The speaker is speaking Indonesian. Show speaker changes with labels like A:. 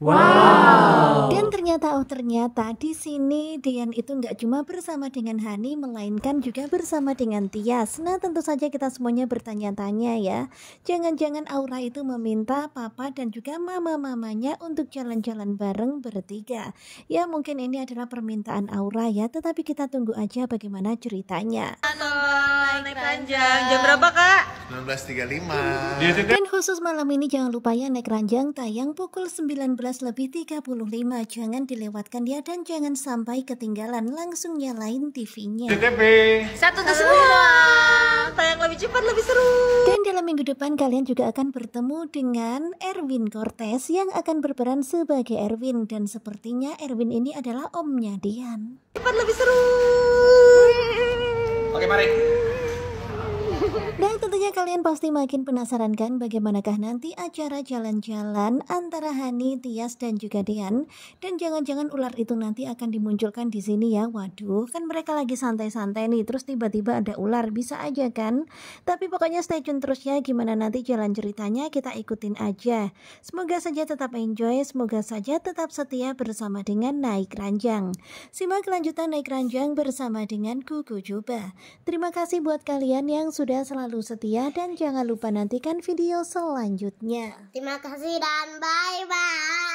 A: Wow. Dan ternyata oh ternyata di sini Dian itu nggak cuma bersama dengan Hani melainkan juga bersama dengan Tias. Nah tentu saja kita semuanya bertanya-tanya ya. Jangan-jangan Aura itu meminta papa dan juga mama-mamanya untuk jalan-jalan bareng bertiga. Ya mungkin ini adalah permintaan Aura ya. Tetapi kita tunggu aja bagaimana ceritanya. Halo, naik panjang. Jam berapa kak? 1935. Iya, dan khusus malam ini jangan lupa ya naik ranjang tayang pukul 19 lebih 35. Jangan dilewatkan ya dan jangan sampai ketinggalan. Langsung nyalain TV-nya. Satu untuk semua. Tayang lebih cepat lebih seru. Dan dalam minggu depan kalian juga akan bertemu dengan Erwin Cortez yang akan berperan sebagai Erwin dan sepertinya Erwin ini adalah omnya Dian. Cepat lebih seru. Tentunya kalian pasti makin penasaran kan bagaimanakah nanti acara jalan-jalan antara Hani, Tias dan juga Dian Dan jangan-jangan ular itu nanti akan dimunculkan di sini ya. Waduh, kan mereka lagi santai-santai nih terus tiba-tiba ada ular, bisa aja kan? Tapi pokoknya stay tune terus ya gimana nanti jalan ceritanya kita ikutin aja. Semoga saja tetap enjoy, semoga saja tetap setia bersama dengan Naik Ranjang. Simak kelanjutan Naik Ranjang bersama dengan Kuku Juba. Terima kasih buat kalian yang sudah selalu setia Ya dan jangan lupa nantikan video selanjutnya. Terima kasih dan bye-bye.